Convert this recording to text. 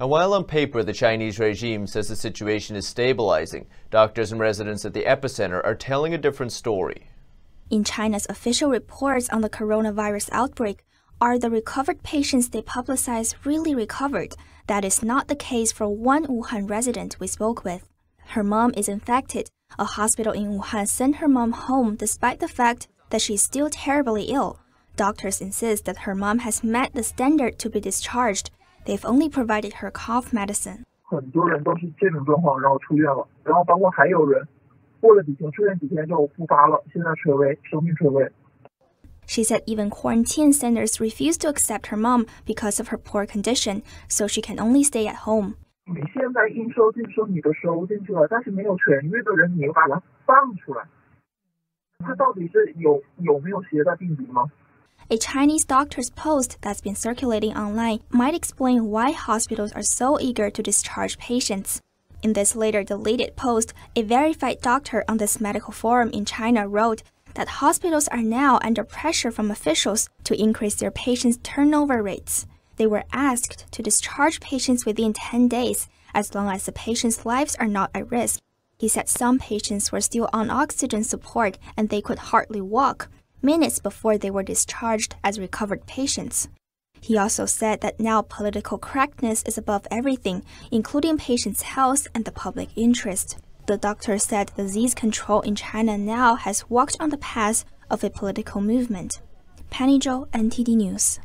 And while on paper the Chinese regime says the situation is stabilizing, doctors and residents at the epicenter are telling a different story. In China's official reports on the coronavirus outbreak, are the recovered patients they publicize really recovered? That is not the case for one Wuhan resident we spoke with. Her mom is infected. A hospital in Wuhan sent her mom home despite the fact that she is still terribly ill. Doctors insist that her mom has met the standard to be discharged, They've only provided her cough medicine. She said even quarantine centers refuse to accept her mom because of her poor condition, so she can only stay at home. 你现在应收尽收，你的收进去了，但是没有痊愈的人，你又把他放出来，他到底是有有没有携带病毒吗？a Chinese doctor's post that's been circulating online might explain why hospitals are so eager to discharge patients. In this later deleted post, a verified doctor on this medical forum in China wrote that hospitals are now under pressure from officials to increase their patients' turnover rates. They were asked to discharge patients within 10 days as long as the patient's lives are not at risk. He said some patients were still on oxygen support and they could hardly walk, minutes before they were discharged as recovered patients. He also said that now political correctness is above everything, including patients' health and the public interest. The doctor said disease control in China now has walked on the path of a political movement. Penny Zhou, NTD News.